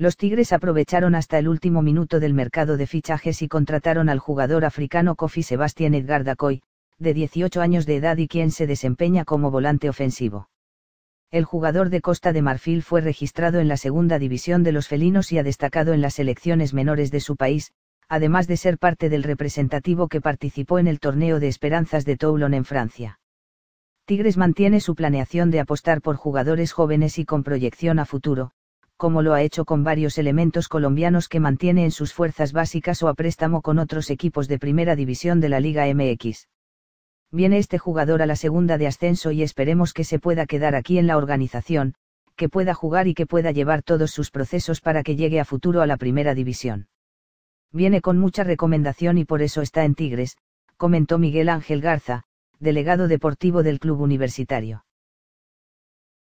los Tigres aprovecharon hasta el último minuto del mercado de fichajes y contrataron al jugador africano Kofi Sebastián Edgar Dacoy, de 18 años de edad y quien se desempeña como volante ofensivo. El jugador de Costa de Marfil fue registrado en la segunda división de los felinos y ha destacado en las selecciones menores de su país, además de ser parte del representativo que participó en el torneo de esperanzas de Toulon en Francia. Tigres mantiene su planeación de apostar por jugadores jóvenes y con proyección a futuro, como lo ha hecho con varios elementos colombianos que mantiene en sus fuerzas básicas o a préstamo con otros equipos de primera división de la Liga MX. Viene este jugador a la segunda de ascenso y esperemos que se pueda quedar aquí en la organización, que pueda jugar y que pueda llevar todos sus procesos para que llegue a futuro a la primera división. Viene con mucha recomendación y por eso está en Tigres, comentó Miguel Ángel Garza, delegado deportivo del club universitario.